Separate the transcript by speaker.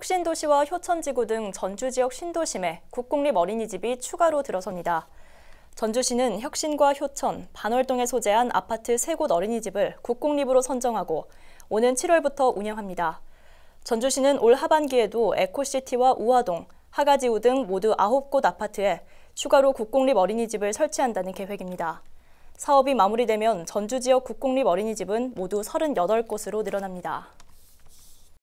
Speaker 1: 혁신도시와 효천지구 등 전주 지역 신도심에 국공립 어린이집이 추가로 들어섭니다. 전주시는 혁신과 효천, 반월동에 소재한 아파트 3곳 어린이집을 국공립으로 선정하고 오는 7월부터 운영합니다. 전주시는 올 하반기에도 에코시티와 우화동, 하가지우 등 모두 9곳 아파트에 추가로 국공립 어린이집을 설치한다는 계획입니다. 사업이 마무리되면 전주 지역 국공립 어린이집은 모두 38곳으로 늘어납니다.